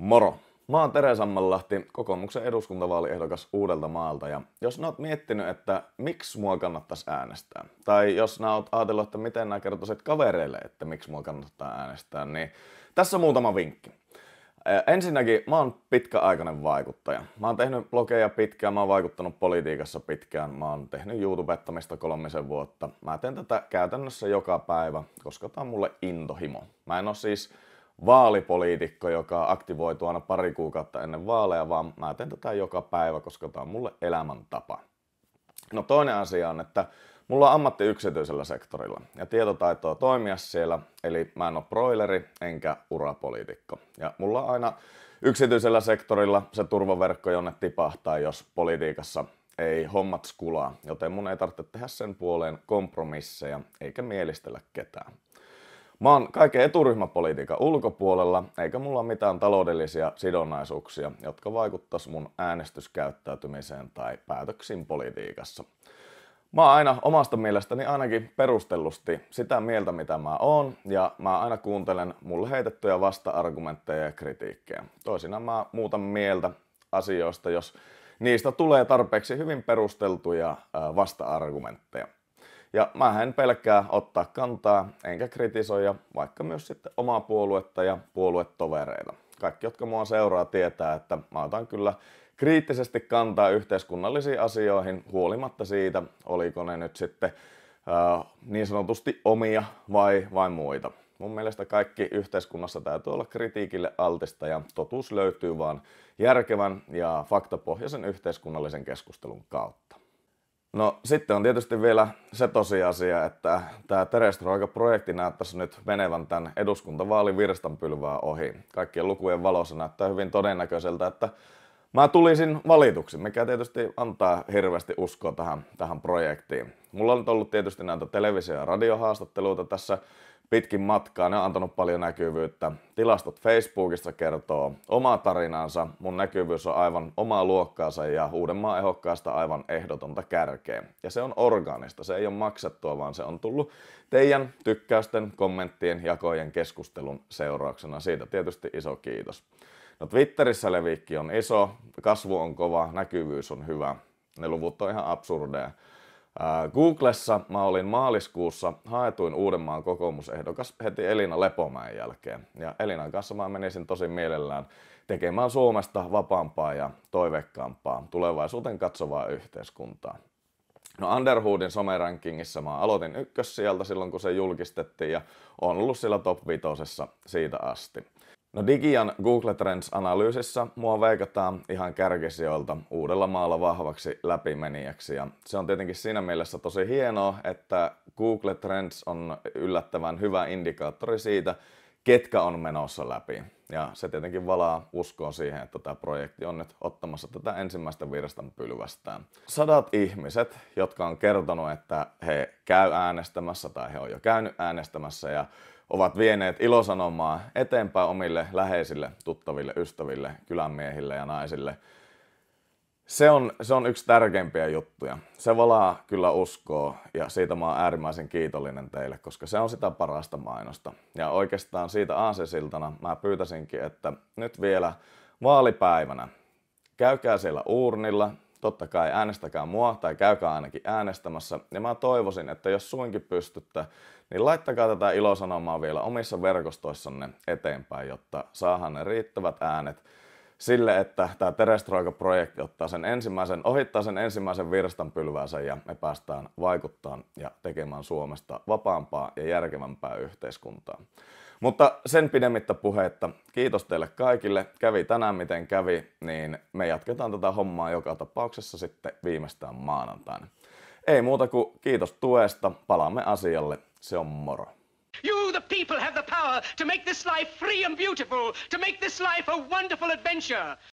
Moro! Mä oon Tere Sammanlahti, kokoomuksen eduskuntavaaliehdokas uudelta maalta ja jos nää oot miettinyt, että miksi mua kannattaisi äänestää, tai jos nää oot ajatellut, että miten nää kertoisit kavereille, että miksi mua kannattaa äänestää, niin tässä on muutama vinkki. Ensinnäkin mä oon pitkäaikainen vaikuttaja. Mä oon tehnyt blogeja pitkään, mä oon vaikuttanut politiikassa pitkään, mä oon tehnyt YouTubettamista kolmisen vuotta. Mä teen tätä käytännössä joka päivä, koska tää on mulle intohimo. Mä en oo siis vaalipoliitikko, joka aktivoituu aina pari kuukautta ennen vaaleja, vaan mä teen tätä joka päivä, koska tämä on mulle elämäntapa. No toinen asia on, että mulla on ammatti yksityisellä sektorilla ja tietotaitoa toimia siellä, eli mä en ole broileri enkä urapoliitikko. Ja mulla on aina yksityisellä sektorilla se turvaverkko, jonne tipahtaa, jos politiikassa ei hommat skulaa, joten mun ei tarvitse tehdä sen puoleen kompromisseja eikä mielistellä ketään. Mä oon kaiken eturyhmäpolitiikan ulkopuolella, eikä mulla mitään taloudellisia sidonnaisuuksia, jotka vaikuttas mun äänestyskäyttäytymiseen tai päätöksiin politiikassa. Mä oon aina omasta mielestäni ainakin perustellusti sitä mieltä, mitä mä oon, ja mä aina kuuntelen mulle heitettyjä vasta-argumentteja ja kritiikkejä. Toisinaan mä muutan mieltä asioista, jos niistä tulee tarpeeksi hyvin perusteltuja vasta-argumentteja. Ja mä en pelkää ottaa kantaa, enkä kritisoida vaikka myös sitten omaa puoluetta ja puoluetovereita. Kaikki, jotka mua seuraa, tietää, että mä otan kyllä kriittisesti kantaa yhteiskunnallisiin asioihin huolimatta siitä, oliko ne nyt sitten äh, niin sanotusti omia vai, vai muita. Mun mielestä kaikki yhteiskunnassa täytyy olla kritiikille altista ja totuus löytyy vaan järkevän ja faktapohjaisen yhteiskunnallisen keskustelun kautta. No sitten on tietysti vielä se tosiasia, että tämä Terestroika-projekti näyttäisi nyt menevän tämän eduskuntavaalin virstanpylvää ohi. Kaikkien lukujen valossa näyttää hyvin todennäköiseltä, että mä tulisin valituksi, mikä tietysti antaa hirveästi uskoa tähän, tähän projektiin. Mulla on ollut tietysti näitä televisio- ja radiohaastatteluita tässä pitkin matkaa. Ne on antanut paljon näkyvyyttä. Tilastot Facebookissa kertoo omaa tarinansa. Mun näkyvyys on aivan omaa luokkaansa ja Uudenmaan ehokkaasta aivan ehdotonta kärkeä. Ja se on organista, se ei ole maksettua, vaan se on tullut teidän tykkäysten, kommenttien, jakojen, keskustelun seurauksena. Siitä tietysti iso kiitos. No Twitterissä leviikki on iso, kasvu on kova, näkyvyys on hyvä. Ne luvut on ihan absurdeja. Googlessa mä olin maaliskuussa haetuin Uudenmaan kokoomusehdokas heti Elina Lepomäen jälkeen. Ja Elinan kanssa mä menisin tosi mielellään tekemään Suomesta vapaampaa ja toiveikkaampaa, tulevaisuuteen katsovaa yhteiskuntaa. No Underhoodin somerankingissa mä aloitin sieltä silloin kun se julkistettiin ja on ollut siellä top 5 siitä asti. No Digian Google Trends-analyysissä mua veikataan ihan kärkisijoilta uudella maalla vahvaksi läpimenijäksi ja se on tietenkin siinä mielessä tosi hienoa, että Google Trends on yllättävän hyvä indikaattori siitä, ketkä on menossa läpi. Ja se tietenkin valaa uskoon siihen, että tämä projekti on nyt ottamassa tätä ensimmäistä virstan pylvästään. Sadat ihmiset, jotka on kertonut, että he käy äänestämässä tai he on jo käynyt äänestämässä ja ovat vieneet ilosanomaa eteenpäin omille läheisille, tuttaville, ystäville, kylänmiehille ja naisille – se on, se on yksi tärkeimpiä juttuja. Se valaa kyllä uskoa ja siitä mä oon äärimmäisen kiitollinen teille, koska se on sitä parasta mainosta. Ja oikeastaan siitä aasesiltana mä pyytäisinkin, että nyt vielä vaalipäivänä käykää siellä uurnilla, totta kai äänestäkää mua tai käykää ainakin äänestämässä. Ja mä toivoisin, että jos suinkin pystytte, niin laittakaa tätä ilosanomaa vielä omissa verkostoissanne eteenpäin, jotta saahan ne riittävät äänet sille, että tämä Terestroika-projekti ottaa sen ensimmäisen, ohittaa sen ensimmäisen virstanpylvänsä ja me päästään vaikuttamaan ja tekemään Suomesta vapaampaa ja järkevämpää yhteiskuntaa. Mutta sen pidemmittä puheitta, kiitos teille kaikille. Kävi tänään miten kävi, niin me jatketaan tätä hommaa joka tapauksessa sitten viimeistään maanantaina. Ei muuta kuin kiitos tuesta, palaamme asialle, se on moro. You, the people, have the power to make this life free and beautiful, to make this life a wonderful adventure.